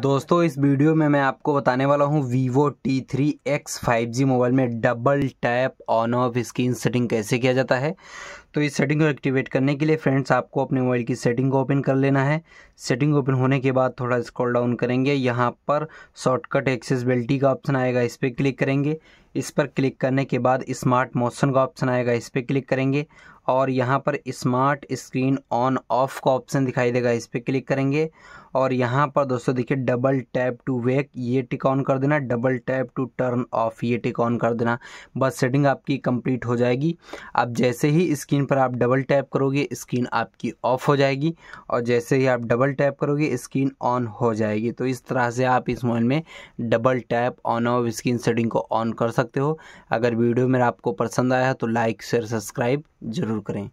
दोस्तों इस वीडियो में मैं आपको बताने वाला हूँ Vivo T3X 5G मोबाइल में double tap on off screen setting कैसे किया जाता है तो इस सेटिंग को एक्टिवेट करने के लिए फ्रेंड्स आपको अपने मोबाइल की सेटिंग को ओपन कर लेना है सेटिंग ओपन होने के बाद थोड़ा स्क्रॉल डाउन करेंगे यहाँ पर शॉर्टकट एक्सेसबिलिटी का ऑप्शन आएगा इस पर क्लिक करेंगे इस पर क्लिक करने के बाद स्मार्ट मोशन का ऑप्शन आएगा इस पर क्लिक करेंगे और यहाँ पर स्मार्ट स्क्रीन ऑन ऑफ का ऑप्शन दिखाई देगा इस पर क्लिक करेंगे और यहाँ पर दोस्तों देखिए डबल टैप टू वेक ये टिक ऑन कर देना double tap to turn off ये टिक ऑन कर देना बस सेटिंग आपकी कंप्लीट हो जाएगी अब जैसे ही स्क्रीन पर आप डबल टैप करोगे स्क्रीन आपकी ऑफ हो जाएगी और जैसे ही आप डबल टैप करोगे स्क्रीन ऑन हो जाएगी तो इस तरह से आप इस मोबाइल में double tap on off screen setting को ऑन कर सकते हो अगर वीडियो मेरा आपको पसंद आया तो लाइक शेयर सब्सक्राइब ज़रूर करें